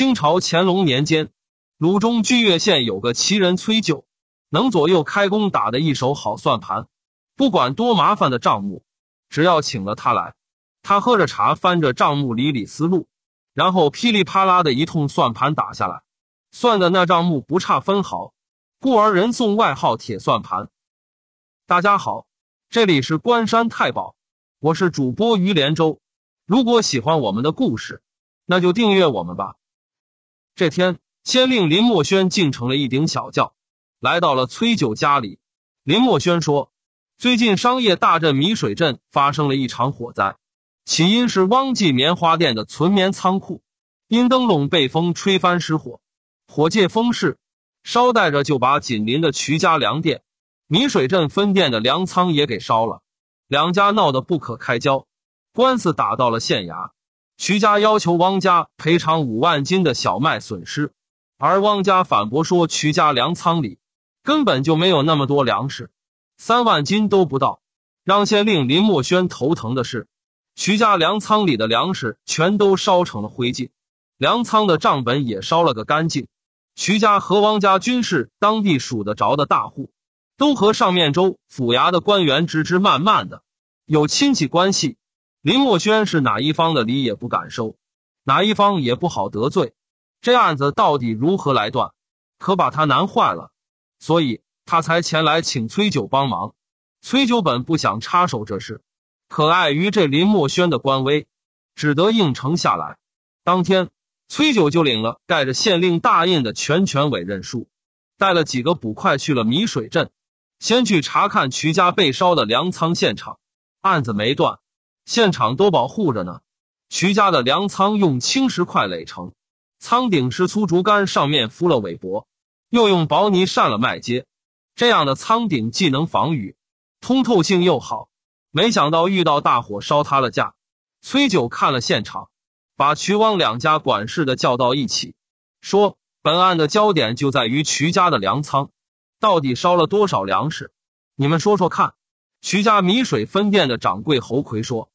清朝乾隆年间，鲁中巨岳县有个奇人崔九，能左右开弓，打的一手好算盘。不管多麻烦的账目，只要请了他来，他喝着茶，翻着账目理理思路，然后噼里啪啦的一通算盘打下来，算的那账目不差分毫，故而人送外号“铁算盘”。大家好，这里是关山太保，我是主播于连州。如果喜欢我们的故事，那就订阅我们吧。这天，县令林墨轩竟成了一顶小轿，来到了崔九家里。林墨轩说：“最近商业大镇米水镇发生了一场火灾，起因是汪记棉花店的存棉仓库因灯笼被风吹翻失火，火借风势，捎带着就把紧邻的徐家粮店、米水镇分店的粮仓也给烧了，两家闹得不可开交，官司打到了县衙。”徐家要求汪家赔偿五万斤的小麦损失，而汪家反驳说，徐家粮仓里根本就没有那么多粮食，三万斤都不到。让县令林墨轩头疼的是，徐家粮仓里的粮食全都烧成了灰烬，粮仓的账本也烧了个干净。徐家和汪家均是当地数得着的大户，都和上面州府衙的官员枝枝蔓蔓的有亲戚关系。林墨轩是哪一方的礼也不敢收，哪一方也不好得罪，这案子到底如何来断，可把他难坏了，所以他才前来请崔九帮忙。崔九本不想插手这事，可碍于这林墨轩的官威，只得应承下来。当天，崔九就领了带着县令大印的全权委任书，带了几个捕快去了米水镇，先去查看徐家被烧的粮仓现场，案子没断。现场都保护着呢，徐家的粮仓用青石块垒成，仓顶是粗竹竿，上面敷了苇脖，又用薄泥扇了麦秸。这样的仓顶既能防雨，通透性又好。没想到遇到大火烧塌了架。崔九看了现场，把徐汪两家管事的叫到一起，说：“本案的焦点就在于徐家的粮仓，到底烧了多少粮食？你们说说看。”徐家米水分店的掌柜侯魁说。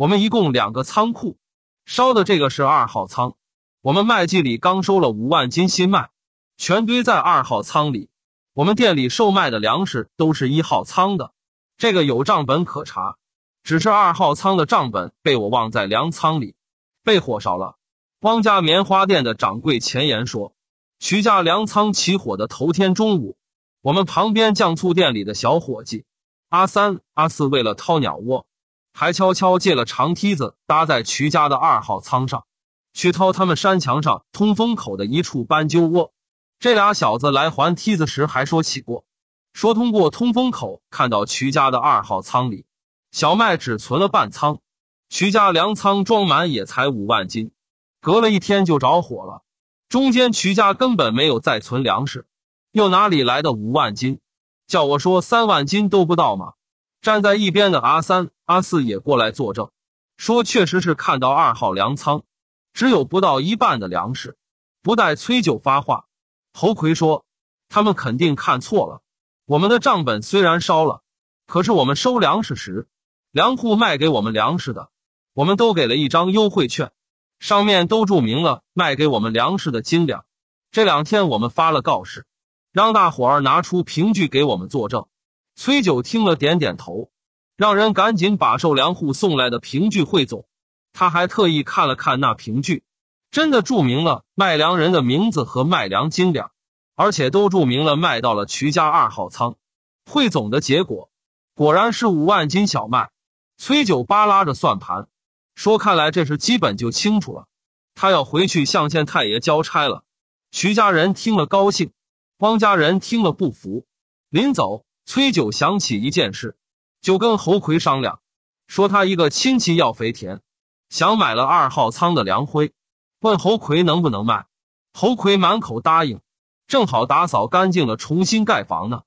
我们一共两个仓库，烧的这个是二号仓。我们麦季里刚收了五万斤新麦，全堆在二号仓里。我们店里售卖的粮食都是一号仓的，这个有账本可查。只是二号仓的账本被我忘在粮仓里，被火烧了。汪家棉花店的掌柜钱言说，徐家粮仓起火的头天中午，我们旁边酱醋店里的小伙计阿三、阿四为了掏鸟窝。还悄悄借了长梯子搭在瞿家的二号仓上，去掏他们山墙上通风口的一处斑鸠窝。这俩小子来还梯子时还说起过，说通过通风口看到瞿家的二号仓里小麦只存了半仓，瞿家粮仓装满也才五万斤，隔了一天就着火了。中间瞿家根本没有再存粮食，又哪里来的五万斤？叫我说三万斤都不到吗？站在一边的阿三、阿四也过来作证，说确实是看到二号粮仓只有不到一半的粮食。不待崔九发话，侯魁说：“他们肯定看错了。我们的账本虽然烧了，可是我们收粮食时，粮库卖给我们粮食的，我们都给了一张优惠券，上面都注明了卖给我们粮食的斤两。这两天我们发了告示，让大伙儿拿出凭据给我们作证。”崔九听了，点点头，让人赶紧把售粮户送来的凭据汇总。他还特意看了看那凭据，真的注明了卖粮人的名字和卖粮斤两，而且都注明了卖到了徐家二号仓。汇总的结果，果然是五万斤小麦。崔九扒拉着算盘，说：“看来这事基本就清楚了，他要回去向县太爷交差了。”徐家人听了高兴，汪家人听了不服。临走。崔九想起一件事，就跟侯魁商量，说他一个亲戚要肥田，想买了二号仓的粮灰，问侯魁能不能卖。侯魁满口答应，正好打扫干净了，重新盖房呢，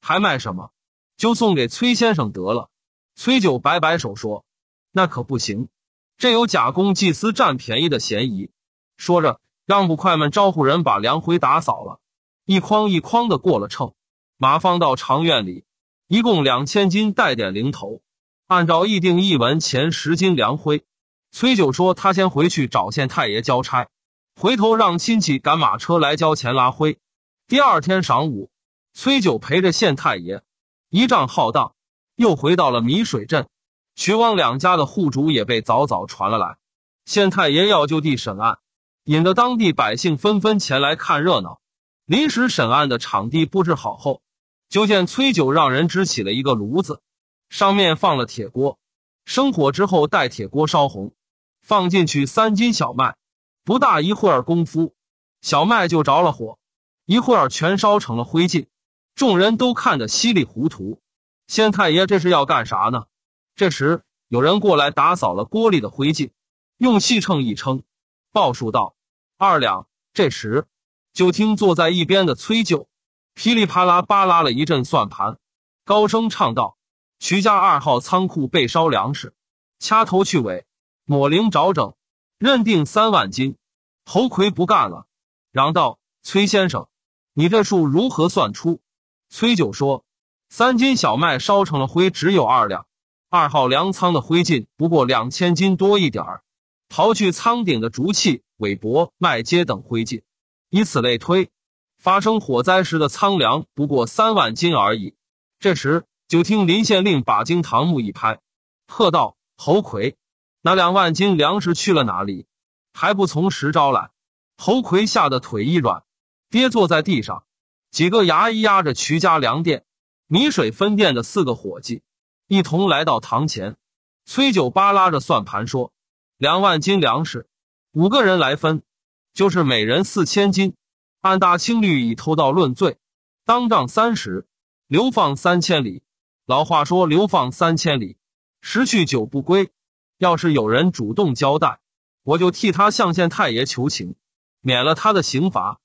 还卖什么？就送给崔先生得了。崔九摆摆手说：“那可不行，这有假公济私占便宜的嫌疑。”说着，让捕快们招呼人把粮灰打扫了，一筐一筐的过了秤。马放到长院里，一共两千斤带点零头。按照议定一文钱十斤粮灰。崔九说他先回去找县太爷交差，回头让亲戚赶马车来交钱拉灰。第二天晌午，崔九陪着县太爷一仗浩荡，又回到了米水镇。徐汪两家的户主也被早早传了来，县太爷要就地审案，引得当地百姓纷纷前来看热闹。临时审案的场地布置好后。就见崔九让人支起了一个炉子，上面放了铁锅，生火之后待铁锅烧红，放进去三斤小麦，不大一会儿功夫，小麦就着了火，一会儿全烧成了灰烬。众人都看得稀里糊涂，县太爷这是要干啥呢？这时有人过来打扫了锅里的灰烬，用细秤一称，报数道二两。这时就听坐在一边的崔九。噼里啪啦扒拉了一阵算盘，高声唱道：“徐家二号仓库被烧粮食，掐头去尾，抹零找整，认定三万斤。”侯魁不干了，嚷道：“崔先生，你这数如何算出？”崔九说：“三斤小麦烧成了灰，只有二两。二号粮仓的灰烬不过两千斤多一点儿，刨去仓顶的竹器、苇箔、麦秸等灰烬，以此类推。”发生火灾时的仓粮不过三万斤而已。这时就听林县令把经堂木一拍，喝道：“侯魁，那两万斤粮食去了哪里？还不从实招来！”侯魁吓得腿一软，跌坐在地上。几个衙役押着徐家粮店米水分店的四个伙计，一同来到堂前。崔九扒拉着算盘说：“两万斤粮食，五个人来分，就是每人四千斤。”按大清律，以偷盗论罪，当杖三十，流放三千里。老话说“流放三千里，十去九不归”。要是有人主动交代，我就替他向县太爷求情，免了他的刑罚。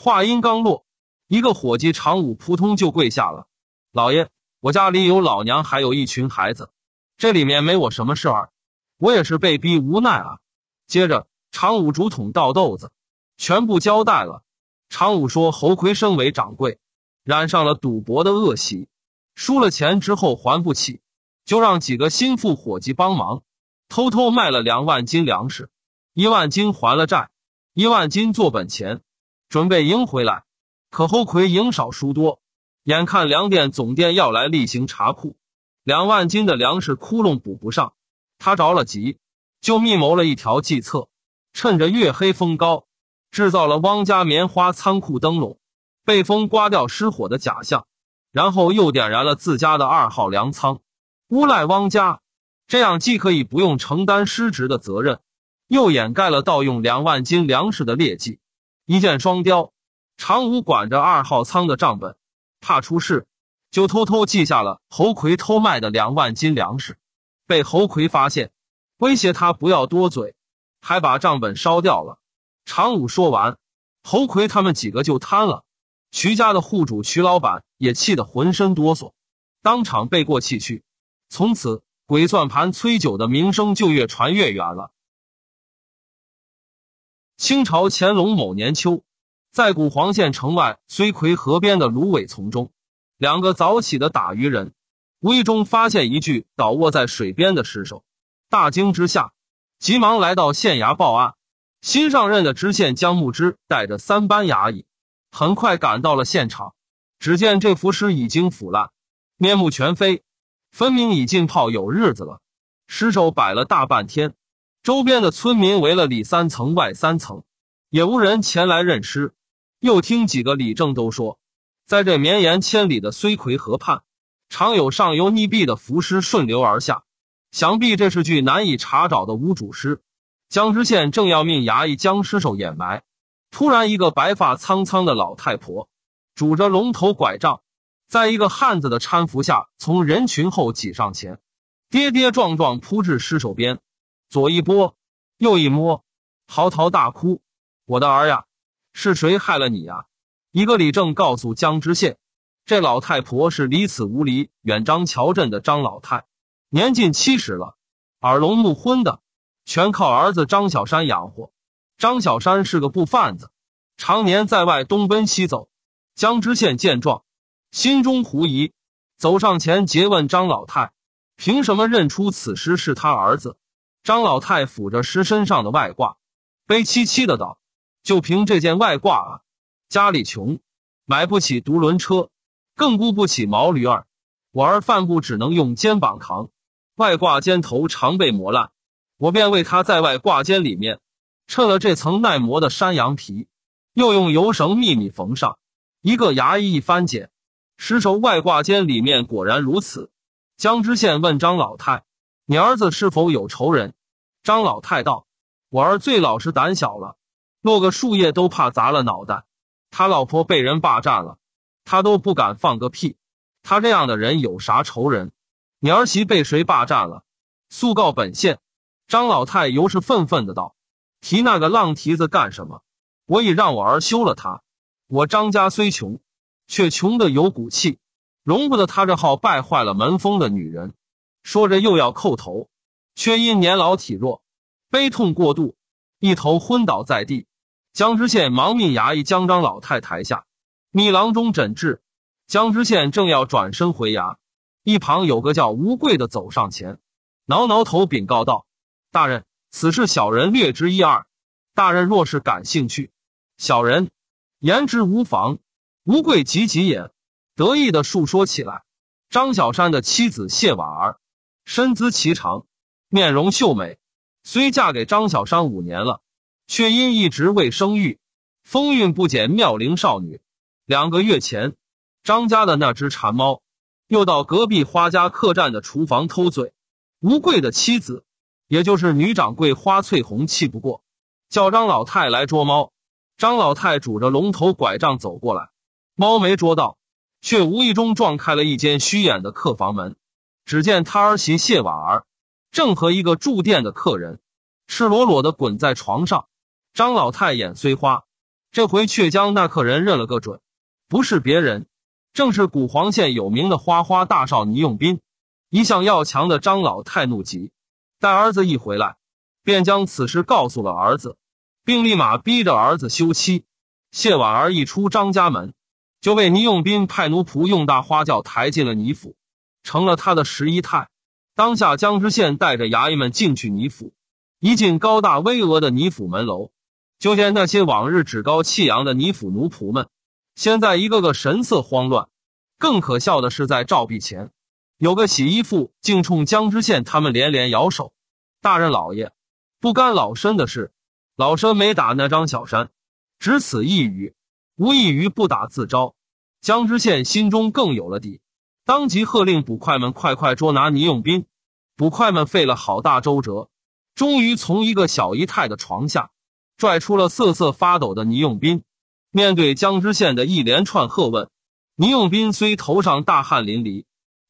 话音刚落，一个伙计常武扑通就跪下了：“老爷，我家里有老娘，还有一群孩子，这里面没我什么事儿，我也是被逼无奈啊。”接着，常武竹筒倒豆子，全部交代了。常武说：“侯魁身为掌柜，染上了赌博的恶习，输了钱之后还不起，就让几个心腹伙计帮忙，偷偷卖了两万斤粮食，一万斤还了债，一万斤做本钱，准备赢回来。可侯魁赢少输多，眼看粮店总店要来例行查库，两万斤的粮食窟窿补不上，他着了急，就密谋了一条计策，趁着月黑风高。”制造了汪家棉花仓库灯笼被风刮掉失火的假象，然后又点燃了自家的二号粮仓，诬赖汪家。这样既可以不用承担失职的责任，又掩盖了盗用两万斤粮食的劣迹，一箭双雕。常武管着二号仓的账本，怕出事，就偷偷记下了侯魁偷卖的两万斤粮食。被侯魁发现，威胁他不要多嘴，还把账本烧掉了。常武说完，侯魁他们几个就瘫了。徐家的户主徐老板也气得浑身哆嗦，当场背过气去。从此，鬼算盘崔九的名声就越传越远了。清朝乾隆某年秋，在古黄县城外崔奎河边的芦苇丛中，两个早起的打鱼人无意中发现一具倒卧在水边的尸首，大惊之下，急忙来到县衙报案。新上任的知县姜牧之带着三班衙役，很快赶到了现场。只见这浮尸已经腐烂，面目全非，分明已浸泡有日子了。尸首摆了大半天，周边的村民围了里三层外三层，也无人前来认尸。又听几个李正都说，在这绵延千里的睢葵河畔，常有上游溺毙的浮尸顺流而下，想必这是具难以查找的无主尸。江知县正要命衙役将尸首掩埋，突然一个白发苍苍的老太婆，拄着龙头拐杖，在一个汉子的搀扶下，从人群后挤上前，跌跌撞撞扑至尸首边，左一拨，右一摸，嚎啕大哭：“我的儿呀，是谁害了你呀？”一个李正告诉江知县：“这老太婆是离此无离远张桥镇的张老太，年近七十了，耳聋目昏的。”全靠儿子张小山养活。张小山是个布贩子，常年在外东奔西走。江知县见状，心中狐疑，走上前诘问张老太：“凭什么认出此尸是他儿子？”张老太抚着尸身上的外挂，悲凄凄的道：“就凭这件外挂啊！家里穷，买不起独轮车，更雇不起毛驴儿，我儿饭不只能用肩膀扛，外挂肩头常被磨烂。”我便为他在外挂肩里面，衬了这层耐磨的山羊皮，又用油绳秘密缝上。一个衙役一翻检，石首外挂间里面果然如此。江知县问张老太：“你儿子是否有仇人？”张老太道：“我儿最老实胆小了，落个树叶都怕砸了脑袋。他老婆被人霸占了，他都不敢放个屁。他这样的人有啥仇人？你儿媳被谁霸占了？速告本县。”张老太尤是愤愤的道：“提那个浪蹄子干什么？我已让我儿休了他。我张家虽穷，却穷的有骨气，容不得他这号败坏了门风的女人。”说着又要叩头，却因年老体弱，悲痛过度，一头昏倒在地。江知县忙命衙役将张老太抬下，密郎中诊治。江知县正要转身回衙，一旁有个叫吴贵的走上前，挠挠头禀告道。大人，此事小人略知一二。大人若是感兴趣，小人言之无妨。吴贵急急也得意的述说起来。张小山的妻子谢婉儿，身姿颀长，面容秀美。虽嫁给张小山五年了，却因一直未生育，风韵不减妙龄少女。两个月前，张家的那只馋猫又到隔壁花家客栈的厨房偷嘴。吴贵的妻子。也就是女掌柜花翠红气不过，叫张老太来捉猫。张老太拄着龙头拐杖走过来，猫没捉到，却无意中撞开了一间虚掩的客房门。只见他儿媳谢婉儿正和一个住店的客人赤裸裸的滚在床上。张老太眼虽花，这回却将那客人认了个准，不是别人，正是古黄县有名的花花大少倪用宾。一向要强的张老太怒极。待儿子一回来，便将此事告诉了儿子，并立马逼着儿子休妻。谢婉儿一出张家门，就被倪永斌派奴仆用大花轿抬进了倪府，成了他的十一太。当下，江知县带着衙役们进去倪府，一进高大巍峨的倪府门楼，就见那些往日趾高气扬的倪府奴仆们，现在一个个神色慌乱。更可笑的是，在照壁前。有个洗衣服，竟冲江知县他们连连摇手：“大人老爷，不干老身的事，老身没打那张小山。”只此一语，无异于不打自招。江知县心中更有了底，当即喝令捕快们快快捉拿倪用兵。捕快们费了好大周折，终于从一个小姨太的床下拽出了瑟瑟发抖的倪用兵。面对江知县的一连串喝问，倪用兵虽头上大汗淋漓。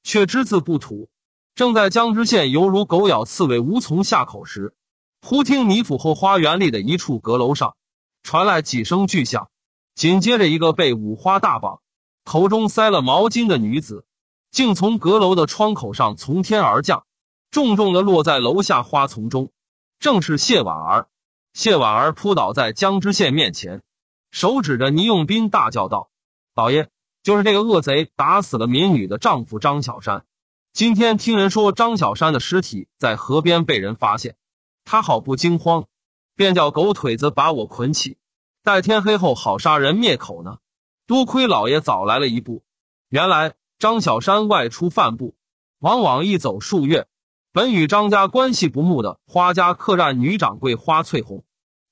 却只字不吐。正在江知县犹如狗咬刺猬无从下口时，忽听泥府后花园里的一处阁楼上传来几声巨响，紧接着一个被五花大绑、头中塞了毛巾的女子，竟从阁楼的窗口上从天而降，重重的落在楼下花丛中。正是谢婉儿。谢婉儿扑倒在江知县面前，手指着倪用斌，大叫道：“老爷！”就是这个恶贼打死了民女的丈夫张小山。今天听人说张小山的尸体在河边被人发现，他好不惊慌，便叫狗腿子把我捆起，待天黑后好杀人灭口呢。多亏老爷早来了一步。原来张小山外出贩布，往往一走数月，本与张家关系不睦的花家客栈女掌柜花翠红，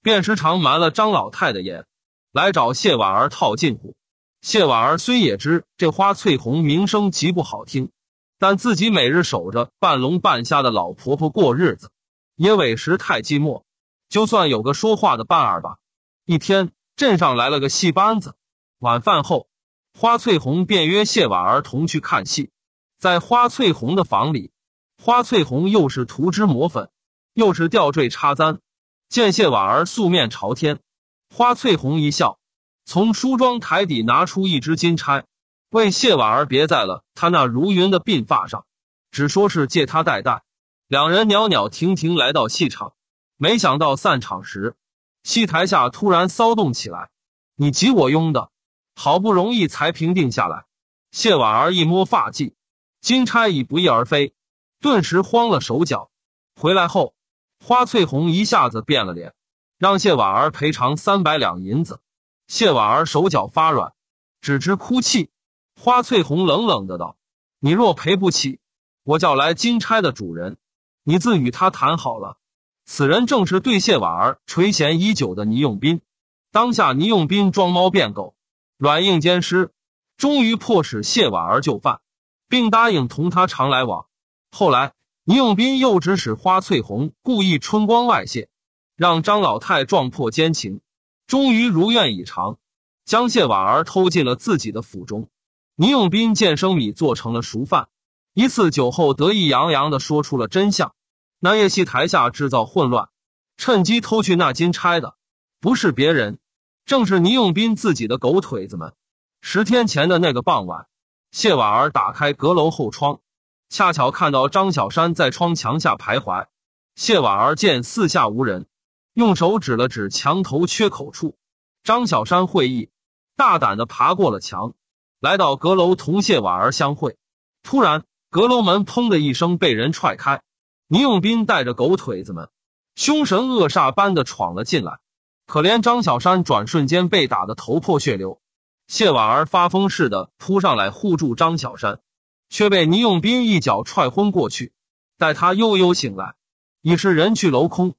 便时常瞒了张老太的眼，来找谢婉儿套近乎。谢婉儿虽也知这花翠红名声极不好听，但自己每日守着半聋半瞎的老婆婆过日子，也委实太寂寞。就算有个说话的伴儿吧。一天，镇上来了个戏班子。晚饭后，花翠红便约谢婉儿同去看戏。在花翠红的房里，花翠红又是涂脂抹粉，又是吊坠插簪。见谢婉儿素面朝天，花翠红一笑。从梳妆台底拿出一支金钗，为谢婉儿别在了她那如云的鬓发上，只说是借她戴戴。两人袅袅婷婷来到戏场，没想到散场时，戏台下突然骚动起来，你挤我拥的，好不容易才平定下来。谢婉儿一摸发髻，金钗已不翼而飞，顿时慌了手脚。回来后，花翠红一下子变了脸，让谢婉儿赔偿三百两银子。谢婉儿手脚发软，只知哭泣。花翠红冷冷的道：“你若赔不起，我叫来金钗的主人，你自与他谈好了。”此人正是对谢婉儿垂涎已久的倪永斌。当下，倪永斌装猫变狗，软硬兼施，终于迫使谢婉儿就范，并答应同他常来往。后来，倪永斌又指使花翠红故意春光外泄，让张老太撞破奸情。终于如愿以偿，将谢婉儿偷进了自己的府中。倪永斌见生米做成了熟饭，一次酒后得意洋洋的说出了真相。那夜戏台下制造混乱，趁机偷去那金钗的，不是别人，正是倪永斌自己的狗腿子们。十天前的那个傍晚，谢婉儿打开阁楼后窗，恰巧看到张小山在窗墙下徘徊。谢婉儿见四下无人。用手指了指墙头缺口处，张小山会意，大胆的爬过了墙，来到阁楼同谢婉儿相会。突然，阁楼门砰的一声被人踹开，倪永斌带着狗腿子们，凶神恶煞般的闯了进来。可怜张小山转瞬间被打得头破血流，谢婉儿发疯似的扑上来护住张小山，却被倪永斌一脚踹昏过去。待他悠悠醒来，已是人去楼空。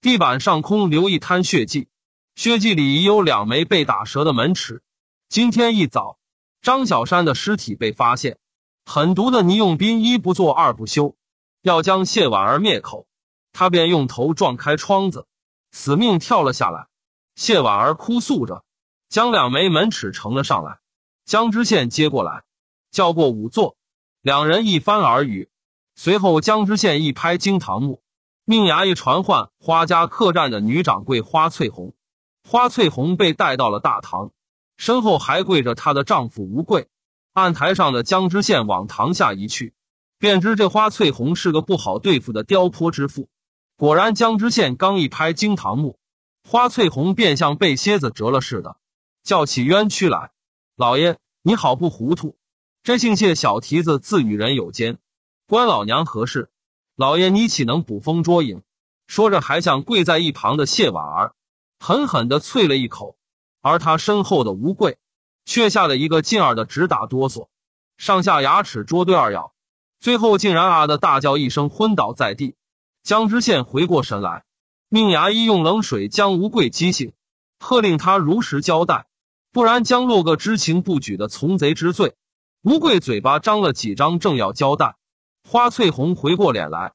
地板上空留一滩血迹，血迹里已有两枚被打折的门齿。今天一早，张小山的尸体被发现，狠毒的倪用斌一不做二不休，要将谢婉儿灭口，他便用头撞开窗子，死命跳了下来。谢婉儿哭诉着，将两枚门齿呈了上来，江知县接过来，叫过仵作，两人一番耳语，随后江知县一拍惊堂木。命衙役传唤花家客栈的女掌柜花翠红，花翠红被带到了大堂，身后还跪着她的丈夫吴贵。案台上的江知县往堂下一去，便知这花翠红是个不好对付的刁泼之妇。果然，江知县刚一拍惊堂木，花翠红便像被蝎子蛰了似的，叫起冤屈来：“老爷，你好不糊涂！这姓谢小蹄子自与人有奸，关老娘何事？”老爷，你岂能捕风捉影？说着，还向跪在一旁的谢婉儿，狠狠的啐了一口。而他身后的吴贵却吓了一个劲儿的直打哆嗦，上下牙齿捉对儿咬，最后竟然啊的大叫一声，昏倒在地。江知县回过神来，命衙医用冷水将吴贵激醒，喝令他如实交代，不然将落个知情不举的从贼之罪。吴贵嘴巴张了几张，正要交代。花翠红回过脸来，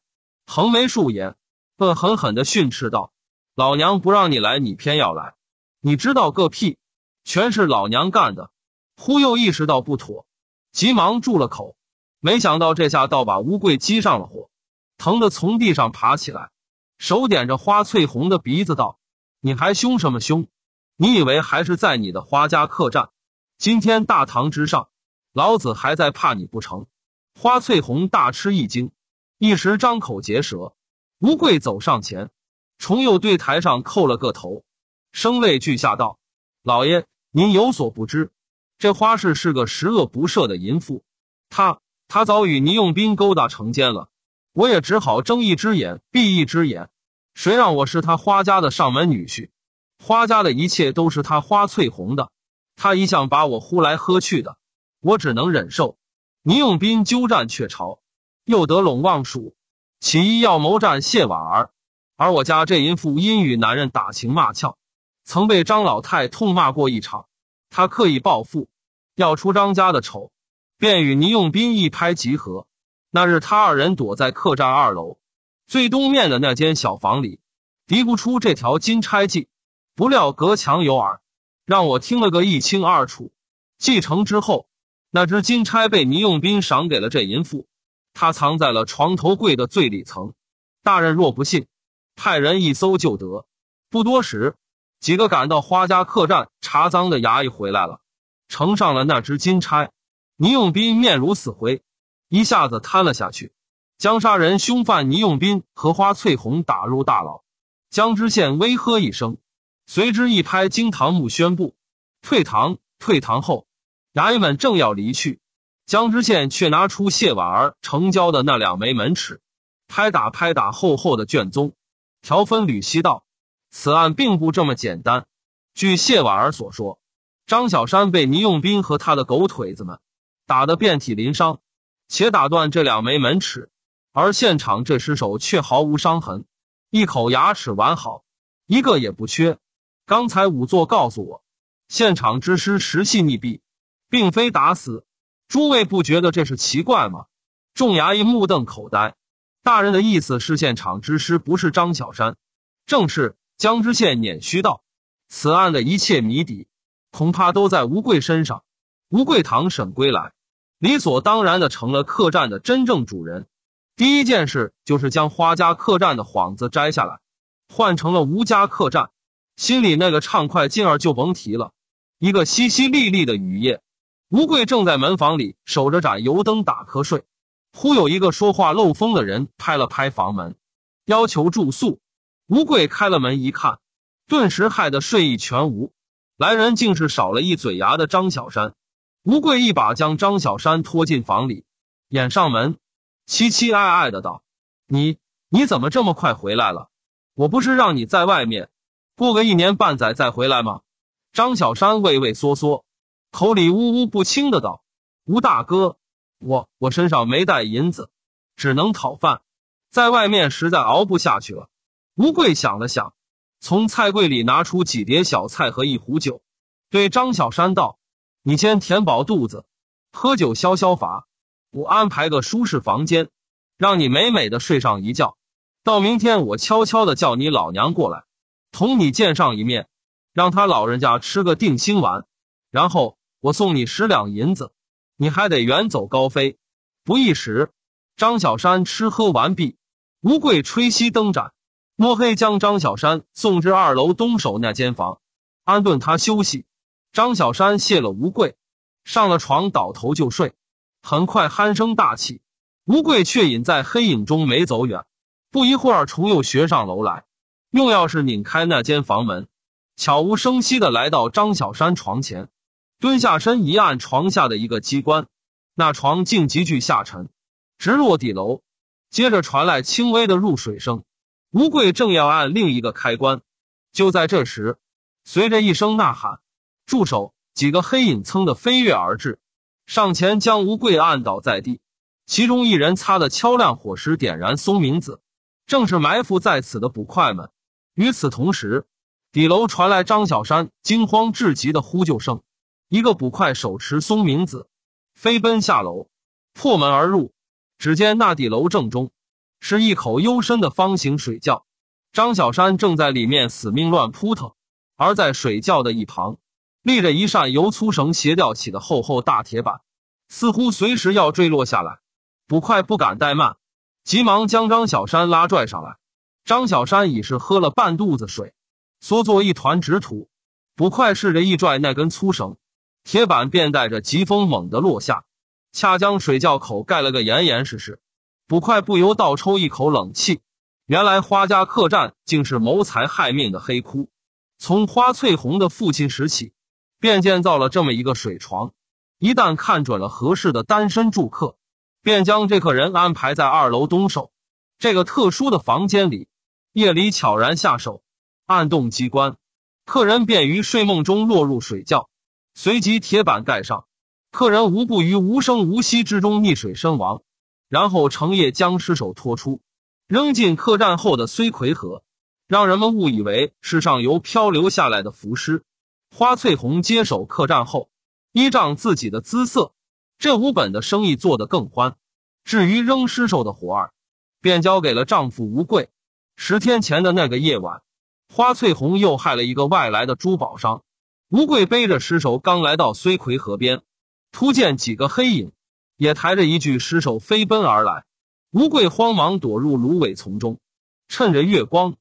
横眉竖眼，恶狠狠的训斥道：“老娘不让你来，你偏要来，你知道个屁！全是老娘干的。”忽又意识到不妥，急忙住了口。没想到这下倒把乌贵激上了火，疼得从地上爬起来，手点着花翠红的鼻子道：“你还凶什么凶？你以为还是在你的花家客栈？今天大堂之上，老子还在怕你不成？”花翠红大吃一惊，一时张口结舌。吴贵走上前，重又对台上叩了个头，声泪俱下道：“老爷，您有所不知，这花氏是个十恶不赦的淫妇，她她早与倪用兵勾搭成奸了。我也只好睁一只眼闭一只眼，谁让我是他花家的上门女婿，花家的一切都是他花翠红的。他一向把我呼来喝去的，我只能忍受。”倪永斌纠占鹊巢，又得陇望蜀，其一要谋战谢婉儿，而我家这淫妇因与男人打情骂俏，曾被张老太痛骂过一场，他刻意报复，要出张家的丑，便与倪永斌一拍即合。那日他二人躲在客栈二楼最东面的那间小房里，敌不出这条金钗计，不料隔墙有耳，让我听了个一清二楚。继承之后。那只金钗被倪用斌赏给了这淫妇，他藏在了床头柜的最里层。大人若不信，派人一搜就得。不多时，几个赶到花家客栈查赃的衙役回来了，呈上了那只金钗。倪用斌面如死灰，一下子瘫了下去。将杀人凶犯倪用斌和花翠红打入大牢。江知县微呵一声，随之一拍惊堂木，宣布：退堂，退堂后。衙役们正要离去，江知县却拿出谢婉儿成交的那两枚门齿，拍打拍打厚厚的卷宗，调分缕析道：“此案并不这么简单。据谢婉儿所说，张小山被倪用斌和他的狗腿子们打得遍体鳞伤，且打断这两枚门齿；而现场这尸首却毫无伤痕，一口牙齿完好，一个也不缺。刚才仵作告诉我，现场之尸石系逆闭。”并非打死，诸位不觉得这是奇怪吗？众衙役目瞪口呆。大人的意思是，现场之师不是张小山，正是江知县碾虚道。此案的一切谜底，恐怕都在吴贵身上。吴贵堂审归来，理所当然的成了客栈的真正主人。第一件事就是将花家客栈的幌子摘下来，换成了吴家客栈。心里那个畅快劲儿就甭提了。一个淅淅沥沥的雨夜。吴贵正在门房里守着盏油灯打瞌睡，忽有一个说话漏风的人拍了拍房门，要求住宿。吴贵开了门一看，顿时害得睡意全无。来人竟是少了一嘴牙的张小山。吴贵一把将张小山拖进房里，掩上门，凄凄哀哀的道：“你你怎么这么快回来了？我不是让你在外面过个一年半载再回来吗？”张小山畏畏缩缩。口里呜呜不清的道：“吴大哥，我我身上没带银子，只能讨饭，在外面实在熬不下去了。”吴贵想了想，从菜柜里拿出几碟小菜和一壶酒，对张小山道：“你先填饱肚子，喝酒消消乏。我安排个舒适房间，让你美美的睡上一觉。到明天我悄悄的叫你老娘过来，同你见上一面，让他老人家吃个定心丸，然后。”我送你十两银子，你还得远走高飞，不一时，张小山吃喝完毕，吴贵吹熄灯盏，摸黑将张小山送至二楼东首那间房，安顿他休息。张小山谢了吴贵，上了床倒头就睡，很快鼾声大起。吴贵却隐在黑影中没走远，不一会儿，重又学上楼来，用钥匙拧开那间房门，悄无声息的来到张小山床前。蹲下身一按床下的一个机关，那床竟急剧下沉，直落底楼。接着传来轻微的入水声。吴贵正要按另一个开关，就在这时，随着一声呐喊，“住手！”几个黑影噌的飞跃而至，上前将吴贵按倒在地。其中一人擦的敲亮火石，点燃松明子，正是埋伏在此的捕快们。与此同时，底楼传来张小山惊慌至极的呼救声。一个捕快手持松明子，飞奔下楼，破门而入。只见那底楼正中是一口幽深的方形水窖，张小山正在里面死命乱扑腾。而在水窖的一旁，立着一扇由粗绳斜吊起的厚厚大铁板，似乎随时要坠落下来。捕快不敢怠慢，急忙将张小山拉拽上来。张小山已是喝了半肚子水，缩作一团直吐。捕快试着一拽那根粗绳。铁板便带着疾风猛地落下，恰将水窖口盖了个严严实实。捕快不由倒抽一口冷气，原来花家客栈竟是谋财害命的黑窟。从花翠红的父亲时起，便建造了这么一个水床。一旦看准了合适的单身住客，便将这客人安排在二楼东首这个特殊的房间里，夜里悄然下手，按动机关，客人便于睡梦中落入水窖。随即铁板盖上，客人无不于无声无息之中溺水身亡，然后成夜将尸首拖出，扔进客栈后的绥奎河，让人们误以为是上游漂流下来的浮尸。花翠红接手客栈后，依仗自己的姿色，这五本的生意做得更欢。至于扔尸首的活儿，便交给了丈夫吴贵。十天前的那个夜晚，花翠红又害了一个外来的珠宝商。吴贵背着尸首刚来到睢奎河边，突见几个黑影也抬着一具尸首飞奔而来。吴贵慌忙躲入芦苇丛中。趁着月光，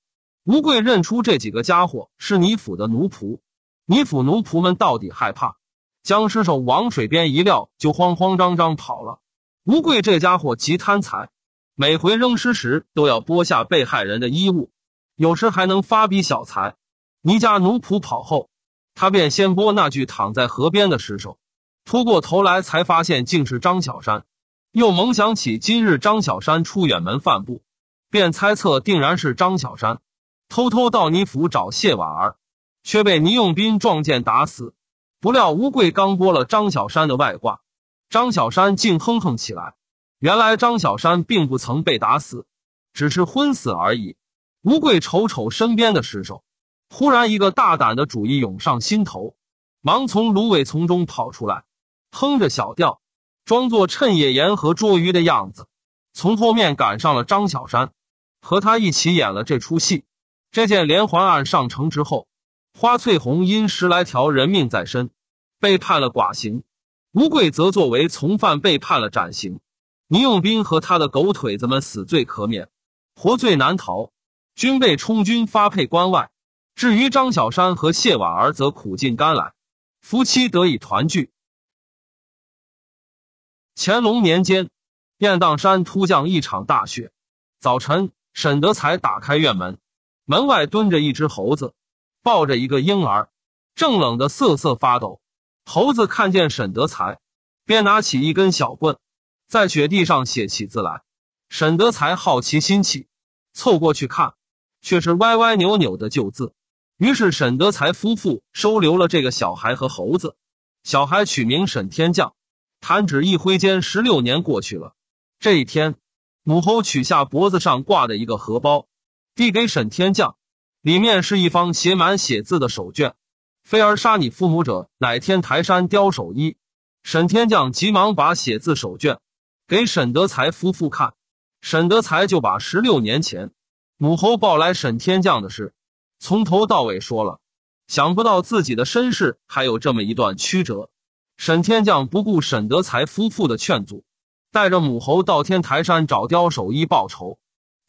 吴贵认出这几个家伙是倪府的奴仆。倪府奴仆们到底害怕，将尸首往水边一撂，就慌慌张张跑了。吴贵这家伙极贪财，每回扔尸时都要剥下被害人的衣物，有时还能发笔小财。倪家奴仆跑后。他便先拨那具躺在河边的尸首，扑过头来才发现竟是张小山，又猛想起今日张小山出远门散步，便猜测定然是张小山偷偷到倪府找谢婉儿，却被倪用斌撞见打死。不料吴贵刚拨了张小山的外挂，张小山竟哼哼起来。原来张小山并不曾被打死，只是昏死而已。吴贵瞅瞅身边的尸首。忽然，一个大胆的主意涌上心头，忙从芦苇丛中跑出来，哼着小调，装作趁夜沿河捉鱼的样子，从后面赶上了张小山，和他一起演了这出戏。这件连环案上成之后，花翠红因十来条人命在身，被判了寡刑；吴贵则作为从犯被判了斩刑。倪永斌和他的狗腿子们死罪可免，活罪难逃，均被充军发配关外。至于张小山和谢婉儿则苦尽甘来，夫妻得以团聚。乾隆年间，雁荡山突降一场大雪。早晨，沈德才打开院门，门外蹲着一只猴子，抱着一个婴儿，正冷得瑟瑟发抖。猴子看见沈德才，便拿起一根小棍，在雪地上写起字来。沈德才好奇心起，凑过去看，却是歪歪扭扭的旧字。于是，沈德才夫妇收留了这个小孩和猴子。小孩取名沈天将。弹指一挥间，十六年过去了。这一天，母猴取下脖子上挂的一个荷包，递给沈天将，里面是一方写满写字的手绢。非儿杀你父母者，乃天台山雕手一。沈天将急忙把写字手绢给沈德才夫妇看。沈德才就把十六年前母猴抱来沈天将的事。从头到尾说了，想不到自己的身世还有这么一段曲折。沈天将不顾沈德才夫妇的劝阻，带着母猴到天台山找刁守一报仇。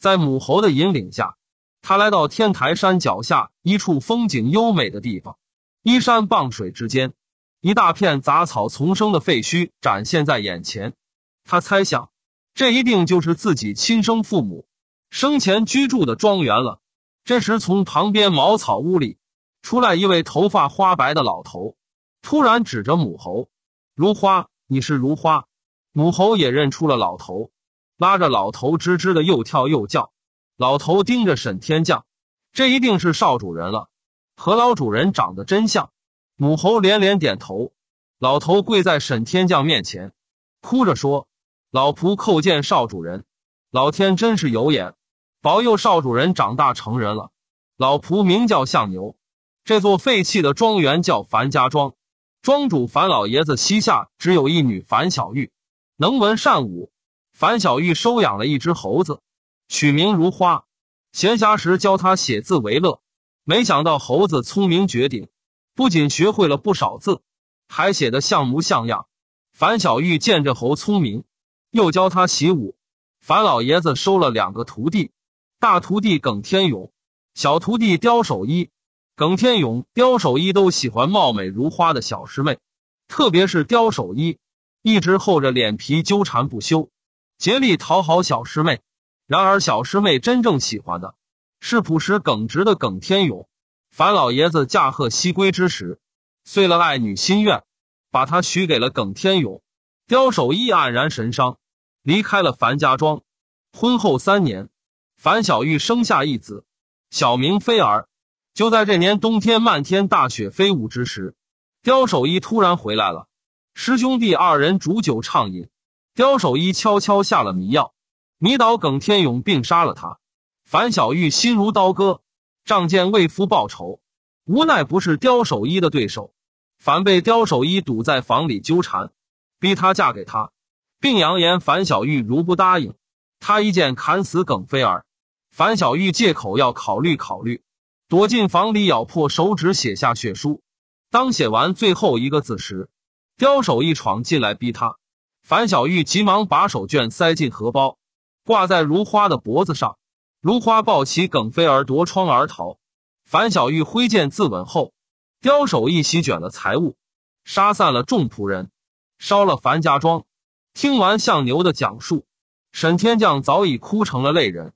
在母猴的引领下，他来到天台山脚下一处风景优美的地方，依山傍水之间，一大片杂草丛生的废墟展现在眼前。他猜想，这一定就是自己亲生父母生前居住的庄园了。这时，从旁边茅草屋里出来一位头发花白的老头，突然指着母猴如花：“你是如花。”母猴也认出了老头，拉着老头吱吱的又跳又叫。老头盯着沈天将，这一定是少主人了，和老主人长得真像。母猴连连点头。老头跪在沈天将面前，哭着说：“老仆叩见少主人，老天真是有眼。”保佑少主人长大成人了。老仆名叫向牛，这座废弃的庄园叫樊家庄。庄主樊老爷子膝下只有一女樊小玉，能文善武。樊小玉收养了一只猴子，取名如花。闲暇时教他写字为乐。没想到猴子聪明绝顶，不仅学会了不少字，还写得像模像样。樊小玉见这猴聪明，又教他习武。樊老爷子收了两个徒弟。大徒弟耿天勇，小徒弟刁守一，耿天勇、刁守一都喜欢貌美如花的小师妹，特别是刁守一，一直厚着脸皮纠缠不休，竭力讨好小师妹。然而，小师妹真正喜欢的是朴实耿直的耿天勇。樊老爷子驾鹤西归之时，遂了爱女心愿，把她许给了耿天勇。刁守一黯然神伤，离开了樊家庄。婚后三年。樊小玉生下一子，小名飞儿。就在这年冬天，漫天大雪飞舞之时，刁守一突然回来了。师兄弟二人煮酒畅饮，刁守一悄悄下了迷药，迷倒耿天勇，并杀了他。樊小玉心如刀割，仗剑为夫报仇，无奈不是刁守一的对手，反被刁守一堵在房里纠缠，逼她嫁给他，并扬言：樊小玉如不答应，他一剑砍死耿飞儿。樊小玉借口要考虑考虑，躲进房里，咬破手指写下血书。当写完最后一个字时，刁手一闯进来逼他。樊小玉急忙把手绢塞进荷包，挂在如花的脖子上。如花抱起耿飞儿夺窗而逃。樊小玉挥剑自刎后，刁手一席卷了财物，杀散了众仆人，烧了樊家庄。听完向牛的讲述，沈天将早已哭成了泪人。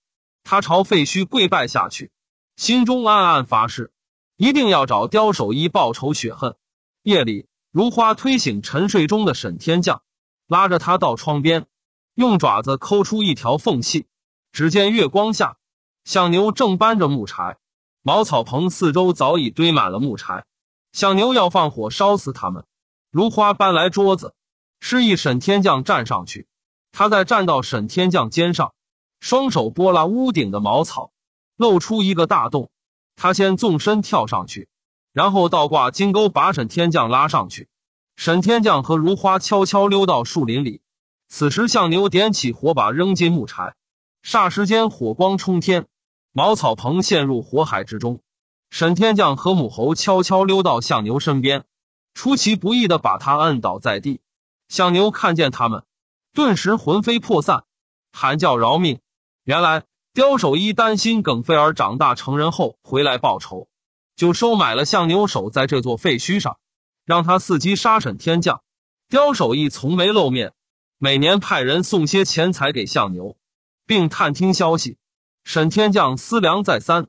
他朝废墟跪拜下去，心中暗暗发誓，一定要找刁守一报仇雪恨。夜里，如花推醒沉睡中的沈天将，拉着他到窗边，用爪子抠出一条缝隙。只见月光下，象牛正搬着木柴，茅草棚四周早已堆满了木柴。象牛要放火烧死他们。如花搬来桌子，示意沈天将站上去，他再站到沈天将肩上。双手拨拉屋顶的茅草，露出一个大洞。他先纵身跳上去，然后倒挂金钩把沈天将拉上去。沈天将和如花悄悄溜到树林里。此时，相牛点起火把，扔进木柴，霎时间火光冲天，茅草棚陷入火海之中。沈天将和母猴悄悄溜到相牛身边，出其不意的把他摁倒在地。相牛看见他们，顿时魂飞魄散，喊叫饶命。原来，刁守义担心耿飞儿长大成人后回来报仇，就收买了向牛守在这座废墟上，让他伺机杀沈天将。刁守义从没露面，每年派人送些钱财给向牛，并探听消息。沈天将思量再三，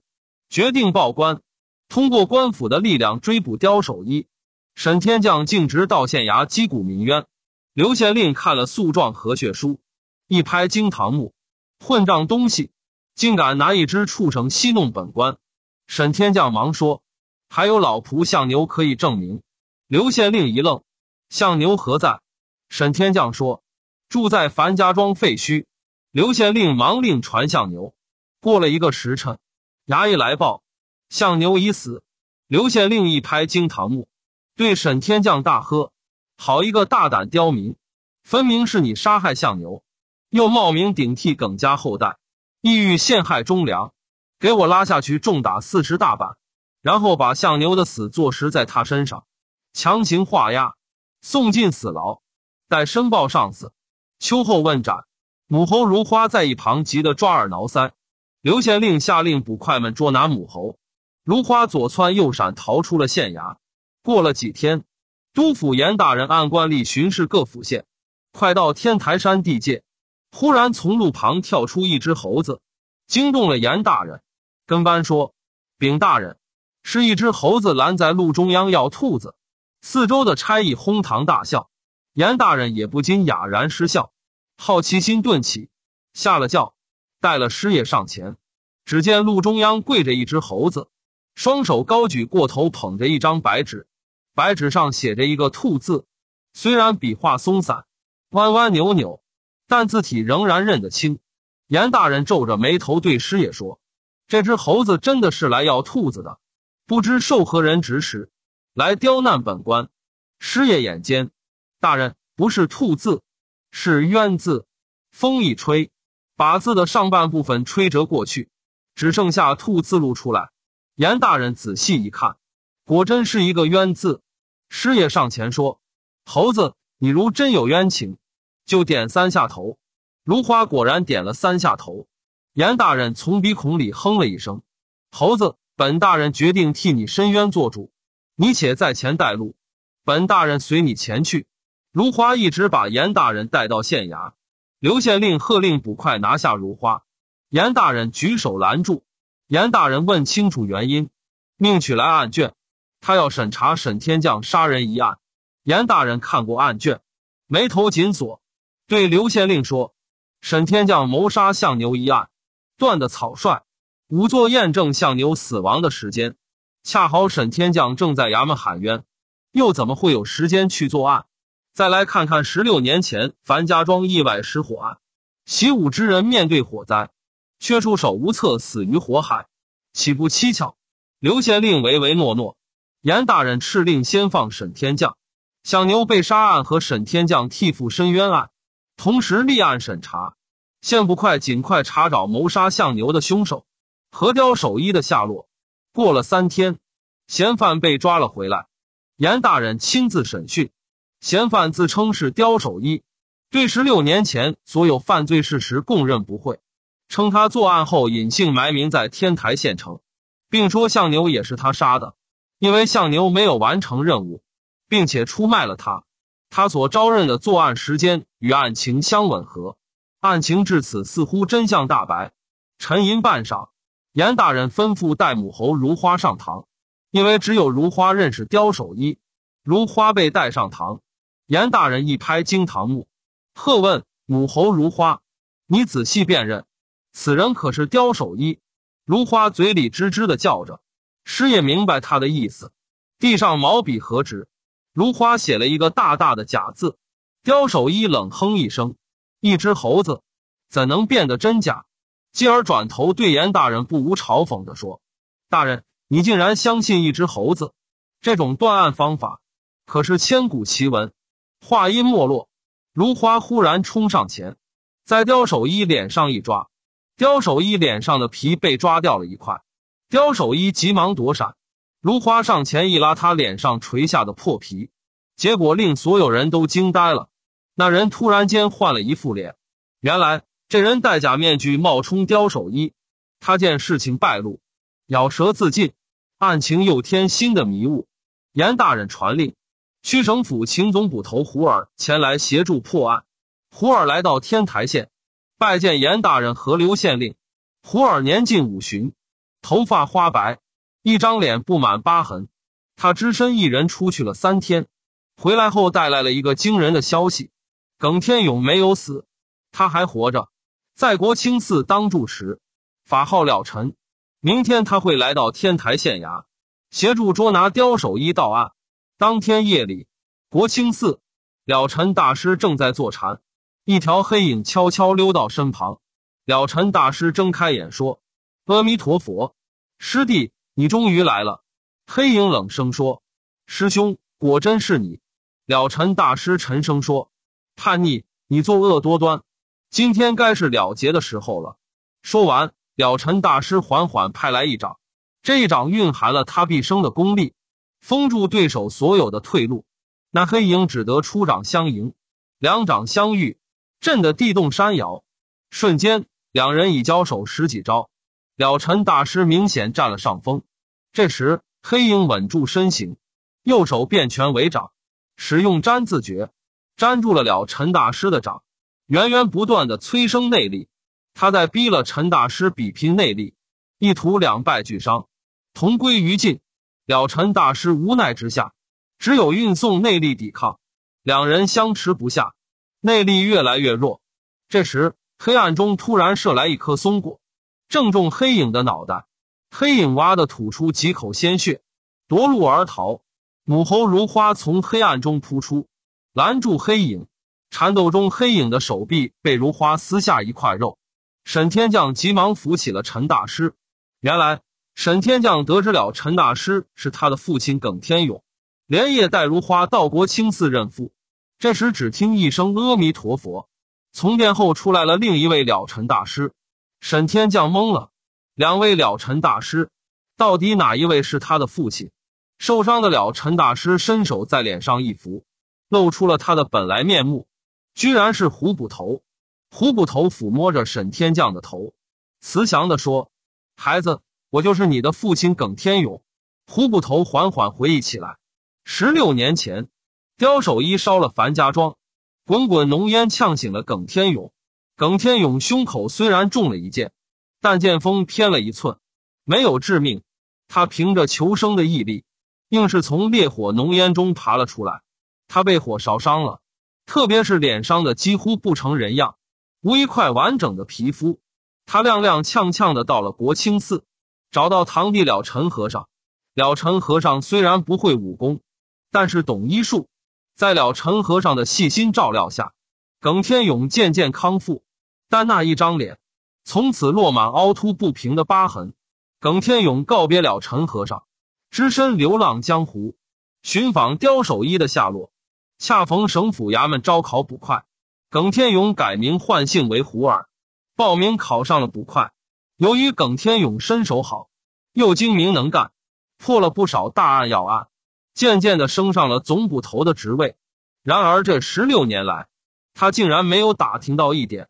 决定报官，通过官府的力量追捕刁守一。沈天将径直到县衙击鼓鸣冤。刘县令看了诉状和血书，一拍惊堂木。混账东西，竟敢拿一只畜生戏弄本官！沈天将忙说：“还有老仆相牛可以证明。”刘县令一愣：“相牛何在？”沈天将说：“住在樊家庄废墟。”刘县令忙令传相牛。过了一个时辰，衙役来报：“相牛已死。”刘县令一拍惊堂木，对沈天将大喝：“好一个大胆刁民！分明是你杀害相牛！”又冒名顶替耿家后代，意欲陷害忠良，给我拉下去重打四十大板，然后把相牛的死坐实在他身上，强行画押，送进死牢，待申报上司，秋后问斩。母猴如花在一旁急得抓耳挠腮。刘县令下令捕快们捉拿母猴如花，左窜右闪逃出了县衙。过了几天，都府严大人按惯例巡视各府县，快到天台山地界。忽然从路旁跳出一只猴子，惊动了严大人。跟班说：“禀大人，是一只猴子拦在路中央要兔子。”四周的差役哄堂大笑，严大人也不禁哑然失笑，好奇心顿起，下了轿，带了师爷上前。只见路中央跪着一只猴子，双手高举过头，捧着一张白纸，白纸上写着一个“兔”字，虽然笔画松散，弯弯扭扭。但字体仍然认得清。严大人皱着眉头对师爷说：“这只猴子真的是来要兔子的，不知受何人指使，来刁难本官。”师爷眼尖，大人不是“兔”字，是“冤”字。风一吹，把字的上半部分吹折过去，只剩下“兔”字露出来。严大人仔细一看，果真是一个“冤”字。师爷上前说：“猴子，你如真有冤情。”就点三下头，芦花果然点了三下头。严大人从鼻孔里哼了一声：“猴子，本大人决定替你伸冤做主，你且在前带路，本大人随你前去。”芦花一直把严大人带到县衙。刘县令喝令捕快拿下芦花，严大人举手拦住。严大人问清楚原因，命取来案卷，他要审查沈天将杀人一案。严大人看过案卷，眉头紧锁。对刘县令说：“沈天将谋杀相牛一案断的草率，无作验证相牛死亡的时间。恰好沈天将正在衙门喊冤，又怎么会有时间去作案？再来看看十六年前樊家庄意外失火案，习武之人面对火灾却束手无策，死于火海，岂不蹊跷？”刘县令唯唯诺诺。严大人敕令先放沈天将。象牛被杀案和沈天将替父申冤案。同时立案审查，县捕快尽快查找谋杀相牛的凶手和刁守一的下落。过了三天，嫌犯被抓了回来，严大人亲自审讯。嫌犯自称是刁守一，对十六年前所有犯罪事实供认不讳，称他作案后隐姓埋名在天台县城，并说向牛也是他杀的，因为向牛没有完成任务，并且出卖了他。他所招认的作案时间与案情相吻合，案情至此似乎真相大白。沉吟半晌，严大人吩咐带母侯如花上堂，因为只有如花认识刁守一。如花被带上堂，严大人一拍惊堂木，喝问母侯如花：“你仔细辨认，此人可是刁守一？”如花嘴里吱吱的叫着，师爷明白他的意思，递上毛笔和纸。如花写了一个大大的假字，刁守一冷哼一声：“一只猴子怎能变得真假？”继而转头对严大人不无嘲讽的说：“大人，你竟然相信一只猴子这种断案方法，可是千古奇闻。”话音没落，如花忽然冲上前，在刁守一脸上一抓，刁守一脸上的皮被抓掉了一块，刁守一急忙躲闪。芦花上前一拉他脸上垂下的破皮，结果令所有人都惊呆了。那人突然间换了一副脸，原来这人戴假面具冒充雕手医。他见事情败露，咬舌自尽。案情又添新的迷雾。严大人传令，区城府秦总捕头胡尔前来协助破案。胡尔来到天台县，拜见严大人和刘县令。胡尔年近五旬，头发花白。一张脸布满疤痕，他只身一人出去了三天，回来后带来了一个惊人的消息：耿天勇没有死，他还活着，在国清寺当住持，法号了尘。明天他会来到天台县衙，协助捉拿刁守一到案。当天夜里，国清寺了尘大师正在坐禅，一条黑影悄悄溜到身旁。了尘大师睁开眼说：“阿弥陀佛，师弟。”你终于来了，黑影冷声说：“师兄，果真是你。”了尘大师沉声说：“叛逆，你作恶多端，今天该是了结的时候了。”说完，了尘大师缓缓派来一掌，这一掌蕴含了他毕生的功力，封住对手所有的退路。那黑影只得出掌相迎，两掌相遇，震得地动山摇。瞬间，两人已交手十几招，了尘大师明显占了上风。这时，黑影稳住身形，右手变拳为掌，使用粘字诀粘住了了陈大师的掌，源源不断的催生内力。他在逼了陈大师比拼内力，意图两败俱伤，同归于尽。了陈大师无奈之下，只有运送内力抵抗，两人相持不下，内力越来越弱。这时，黑暗中突然射来一颗松果，正中黑影的脑袋。黑影哇的吐出几口鲜血，夺路而逃。母猴如花从黑暗中扑出，拦住黑影。缠斗中，黑影的手臂被如花撕下一块肉。沈天将急忙扶起了陈大师。原来，沈天将得知了陈大师是他的父亲耿天勇，连夜带如花到国清寺认父。这时，只听一声阿弥陀佛，从殿后出来了另一位了尘大师。沈天将懵了。两位了尘大师，到底哪一位是他的父亲？受伤的了尘大师伸手在脸上一扶，露出了他的本来面目，居然是胡捕头。胡捕头抚摸着沈天将的头，慈祥地说：“孩子，我就是你的父亲，耿天勇。”胡捕头缓缓回忆起来：十六年前，刁守一烧了樊家庄，滚滚浓烟呛醒了耿天勇。耿天勇胸口虽然中了一箭。但剑锋偏了一寸，没有致命。他凭着求生的毅力，硬是从烈火浓烟中爬了出来。他被火烧伤了，特别是脸上的几乎不成人样，无一块完整的皮肤。他踉踉跄跄的到了国清寺，找到堂弟了尘和尚。了尘和尚虽然不会武功，但是懂医术。在了尘和尚的细心照料下，耿天勇渐渐康复。但那一张脸。从此落满凹凸不平的疤痕。耿天勇告别了陈和尚，只身流浪江湖，寻访刁守一的下落。恰逢省府衙门招考捕快，耿天勇改名换姓为胡二，报名考上了捕快。由于耿天勇身手好，又精明能干，破了不少大案要案，渐渐的升上了总捕头的职位。然而这十六年来，他竟然没有打听到一点。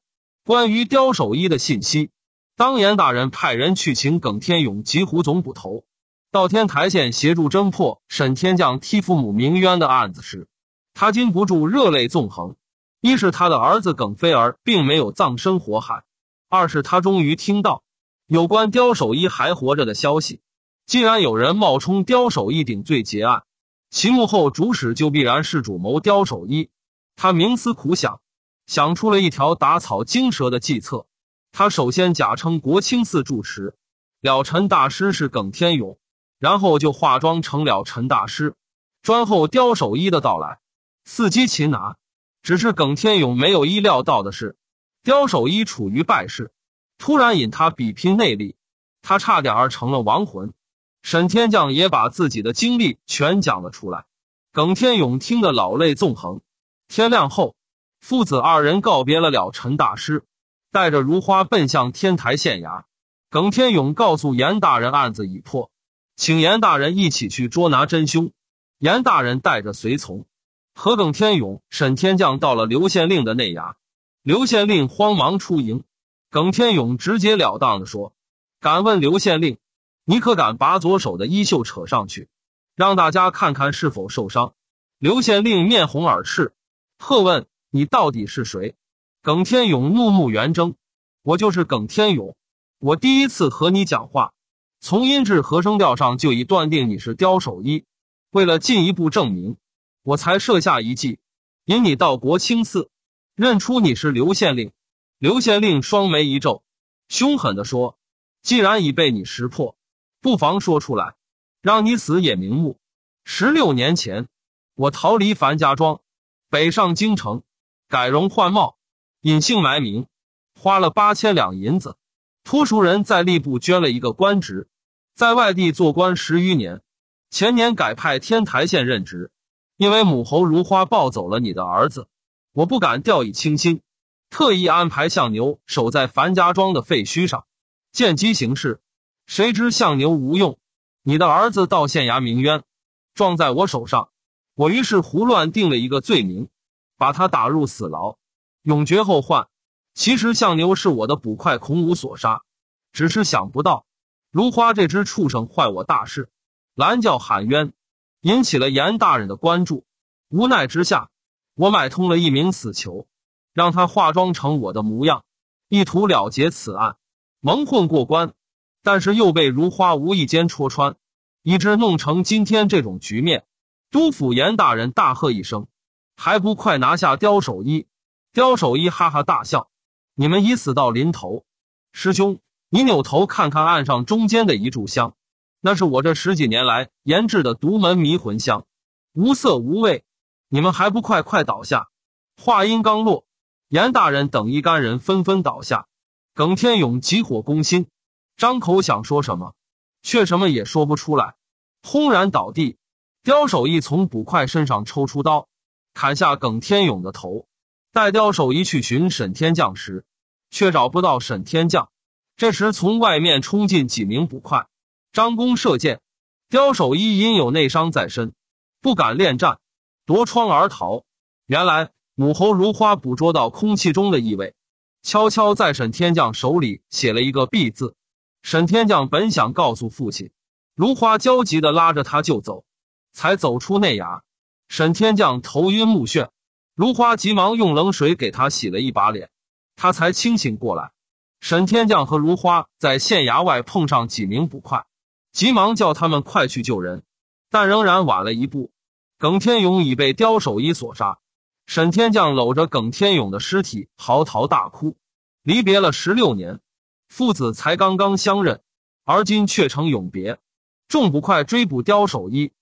关于刁守一的信息，当严大人派人去请耿天勇、及胡总捕头到天台县协助侦破沈天将替父母鸣冤的案子时，他禁不住热泪纵横。一是他的儿子耿飞儿并没有葬身火海；二是他终于听到有关刁守一还活着的消息。既然有人冒充刁守一顶罪结案，其幕后主使就必然是主谋刁守一。他冥思苦想。想出了一条打草惊蛇的计策。他首先假称国清寺住持了尘大师是耿天勇，然后就化妆成了陈大师，专候刁守一的到来，伺机擒拿。只是耿天勇没有意料到的是，刁守一处于败势，突然引他比拼内力，他差点儿成了亡魂。沈天将也把自己的经历全讲了出来，耿天勇听得老泪纵横。天亮后。父子二人告别了了陈大师，带着如花奔向天台县衙。耿天勇告诉严大人案子已破，请严大人一起去捉拿真凶。严大人带着随从和耿天勇、沈天将到了刘县令的内衙。刘县令慌忙出营，耿天勇直截了当的说：“敢问刘县令，你可敢把左手的衣袖扯上去，让大家看看是否受伤？”刘县令面红耳赤，喝问。你到底是谁？耿天勇怒目圆睁。我就是耿天勇。我第一次和你讲话，从音质和声调上就已断定你是刁守一。为了进一步证明，我才设下一计，引你到国清寺，认出你是刘县令。刘县令双眉一皱，凶狠的说：“既然已被你识破，不妨说出来，让你死也瞑目。”十六年前，我逃离樊家庄，北上京城。改容换貌，隐姓埋名，花了八千两银子，托熟人在吏部捐了一个官职，在外地做官十余年。前年改派天台县任职，因为母猴如花抱走了你的儿子，我不敢掉以轻心，特意安排相牛守在樊家庄的废墟上，见机行事。谁知相牛无用，你的儿子到县衙鸣冤，撞在我手上，我于是胡乱定了一个罪名。把他打入死牢，永绝后患。其实相牛是我的捕快孔武所杀，只是想不到如花这只畜生坏我大事。蓝叫喊冤，引起了严大人的关注。无奈之下，我买通了一名死囚，让他化妆成我的模样，意图了结此案，蒙混过关。但是又被如花无意间戳穿，以致弄成今天这种局面。都府严大人大喝一声。还不快拿下刁守一！刁守一哈哈大笑：“你们已死到临头，师兄，你扭头看看岸上中间的一炷香，那是我这十几年来研制的独门迷魂香，无色无味。你们还不快快倒下！”话音刚落，严大人等一干人纷纷倒下。耿天勇急火攻心，张口想说什么，却什么也说不出来，轰然倒地。刁守一从捕快身上抽出刀。砍下耿天勇的头，待刁守一去寻沈天将时，却找不到沈天将。这时，从外面冲进几名捕快，张弓射箭。刁守一因有内伤在身，不敢恋战，夺窗而逃。原来，母猴如花捕捉到空气中的异味，悄悄在沈天将手里写了一个“必”字。沈天将本想告诉父亲，如花焦急的拉着他就走，才走出内衙。沈天将头晕目眩，如花急忙用冷水给他洗了一把脸，他才清醒过来。沈天将和如花在县衙外碰上几名捕快，急忙叫他们快去救人，但仍然晚了一步。耿天勇已被刁守义所杀，沈天将搂着耿天勇的尸体嚎啕大哭，离别了十六年，父子才刚刚相认，而今却成永别。众捕快追捕刁守义。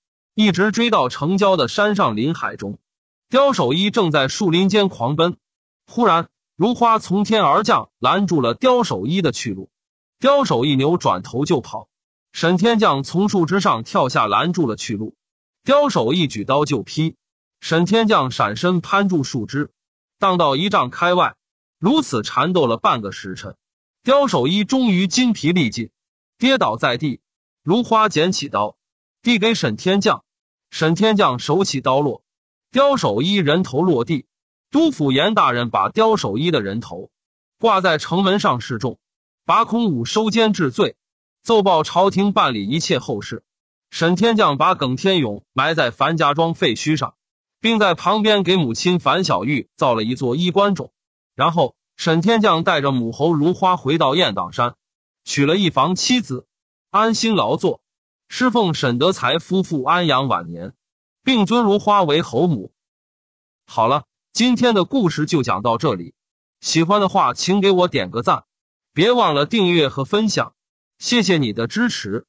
一直追到城郊的山上林海中，刁守一正在树林间狂奔，忽然如花从天而降，拦住了刁守一的去路。刁守一扭转头就跑，沈天将从树枝上跳下，拦住了去路。刁守一举刀就劈，沈天将闪身攀住树枝，荡到一丈开外。如此缠斗了半个时辰，刁守一终于筋疲力尽，跌倒在地。如花捡起刀，递给沈天将。沈天将手起刀落，刁守一人头落地。督府严大人把刁守一的人头挂在城门上示众，把孔武收监治罪，奏报朝廷办理一切后事。沈天将把耿天勇埋在樊家庄废墟上，并在旁边给母亲樊小玉造了一座衣冠冢。然后，沈天将带着母猴如花回到雁荡山，娶了一房妻子，安心劳作。侍奉沈德才夫妇安阳晚年，并尊如花为侯母。好了，今天的故事就讲到这里。喜欢的话，请给我点个赞，别忘了订阅和分享，谢谢你的支持。